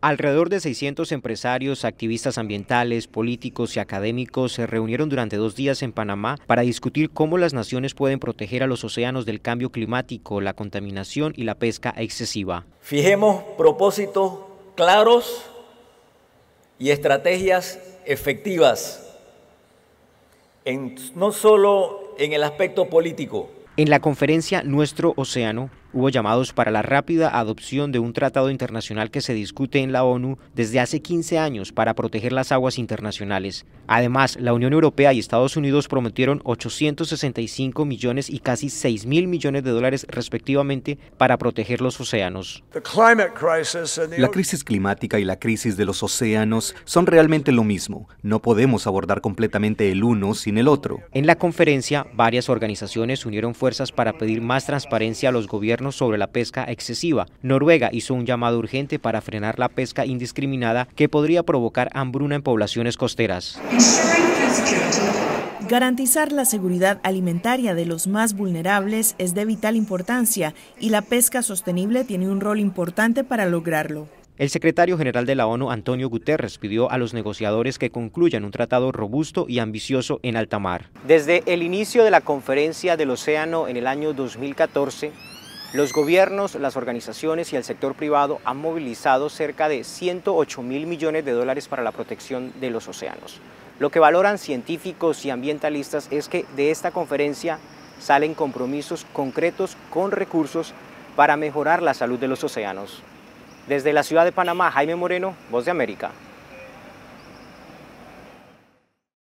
Alrededor de 600 empresarios, activistas ambientales, políticos y académicos se reunieron durante dos días en Panamá para discutir cómo las naciones pueden proteger a los océanos del cambio climático, la contaminación y la pesca excesiva. Fijemos propósitos claros y estrategias efectivas, no solo en el aspecto político. En la conferencia Nuestro Océano, Hubo llamados para la rápida adopción de un tratado internacional que se discute en la ONU desde hace 15 años para proteger las aguas internacionales. Además, la Unión Europea y Estados Unidos prometieron 865 millones y casi 6 mil millones de dólares respectivamente para proteger los océanos. La crisis climática y la crisis de los océanos son realmente lo mismo. No podemos abordar completamente el uno sin el otro. En la conferencia, varias organizaciones unieron fuerzas para pedir más transparencia a los gobiernos sobre la pesca excesiva. Noruega hizo un llamado urgente para frenar la pesca indiscriminada que podría provocar hambruna en poblaciones costeras. Garantizar la seguridad alimentaria de los más vulnerables es de vital importancia y la pesca sostenible tiene un rol importante para lograrlo. El secretario general de la ONU, Antonio Guterres, pidió a los negociadores que concluyan un tratado robusto y ambicioso en alta mar. Desde el inicio de la conferencia del océano en el año 2014, los gobiernos, las organizaciones y el sector privado han movilizado cerca de 108 mil millones de dólares para la protección de los océanos. Lo que valoran científicos y ambientalistas es que de esta conferencia salen compromisos concretos con recursos para mejorar la salud de los océanos. Desde la ciudad de Panamá, Jaime Moreno, Voz de América.